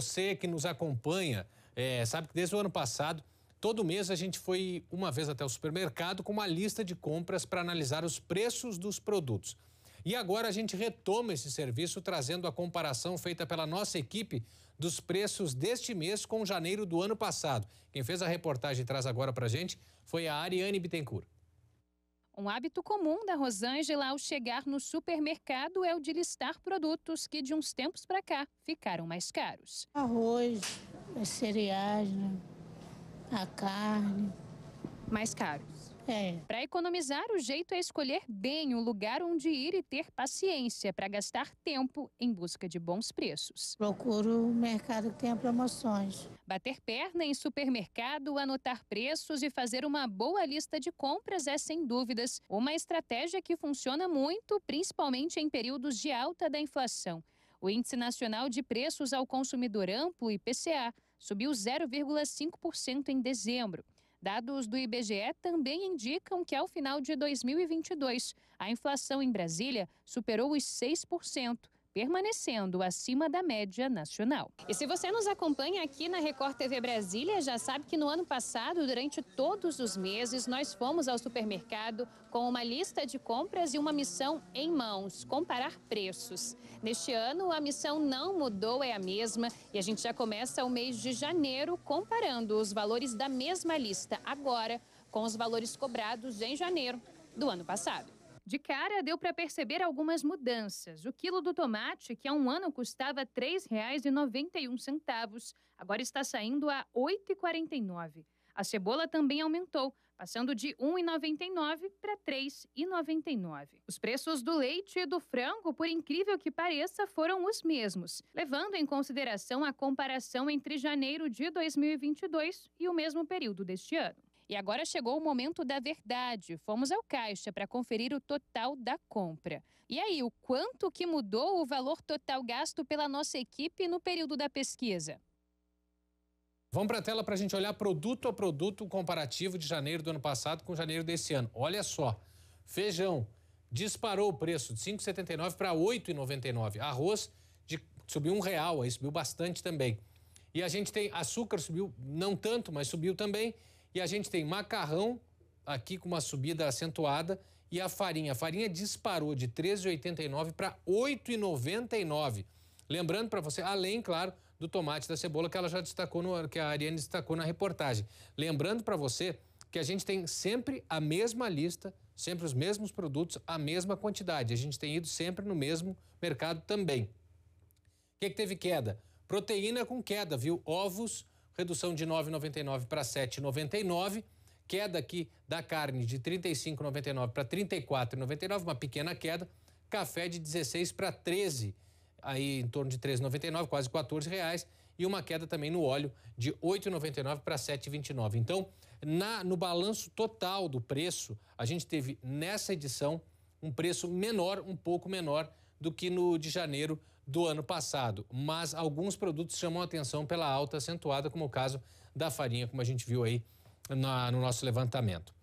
Você que nos acompanha é, sabe que desde o ano passado, todo mês a gente foi uma vez até o supermercado com uma lista de compras para analisar os preços dos produtos. E agora a gente retoma esse serviço trazendo a comparação feita pela nossa equipe dos preços deste mês com janeiro do ano passado. Quem fez a reportagem e traz agora para gente foi a Ariane Bittencourt. Um hábito comum da Rosângela ao chegar no supermercado é o de listar produtos que de uns tempos para cá ficaram mais caros. Arroz, cereais, né? a carne. Mais caros. É. Para economizar, o jeito é escolher bem o lugar onde ir e ter paciência para gastar tempo em busca de bons preços. Procuro o mercado que tem promoções. Bater perna em supermercado, anotar preços e fazer uma boa lista de compras é, sem dúvidas, uma estratégia que funciona muito, principalmente em períodos de alta da inflação. O Índice Nacional de Preços ao Consumidor Amplo, IPCA, subiu 0,5% em dezembro. Dados do IBGE também indicam que ao final de 2022, a inflação em Brasília superou os 6%, permanecendo acima da média nacional. E se você nos acompanha aqui na Record TV Brasília, já sabe que no ano passado, durante todos os meses, nós fomos ao supermercado com uma lista de compras e uma missão em mãos, comparar preços. Neste ano, a missão não mudou, é a mesma, e a gente já começa o mês de janeiro comparando os valores da mesma lista agora com os valores cobrados em janeiro do ano passado. De cara, deu para perceber algumas mudanças. O quilo do tomate, que há um ano custava R$ 3,91, agora está saindo a R$ 8,49. A cebola também aumentou, passando de R$ 1,99 para R$ 3,99. Os preços do leite e do frango, por incrível que pareça, foram os mesmos, levando em consideração a comparação entre janeiro de 2022 e o mesmo período deste ano. E agora chegou o momento da verdade. Fomos ao caixa para conferir o total da compra. E aí, o quanto que mudou o valor total gasto pela nossa equipe no período da pesquisa? Vamos para a tela para a gente olhar produto a produto o comparativo de janeiro do ano passado com janeiro desse ano. Olha só, feijão disparou o preço de 5,79 para 8,99. Arroz de, subiu um real, aí subiu bastante também. E a gente tem açúcar subiu não tanto, mas subiu também. E a gente tem macarrão aqui com uma subida acentuada e a farinha. A farinha disparou de 13,89 para 8,99. Lembrando para você, além, claro, do tomate da cebola que ela já destacou, no, que a Ariane destacou na reportagem. Lembrando para você que a gente tem sempre a mesma lista, sempre os mesmos produtos, a mesma quantidade. A gente tem ido sempre no mesmo mercado também. O que, que teve queda? Proteína com queda, viu? Ovos redução de 9,99 para 7,99. Queda aqui da carne de 35,99 para 34,99, uma pequena queda. Café de 16 para 13, aí em torno de 13,99, quase 14 reais. E uma queda também no óleo de 8,99 para 7,29. Então, na, no balanço total do preço, a gente teve nessa edição um preço menor, um pouco menor do que no de janeiro, do ano passado, mas alguns produtos chamam atenção pela alta acentuada, como o caso da farinha, como a gente viu aí na, no nosso levantamento.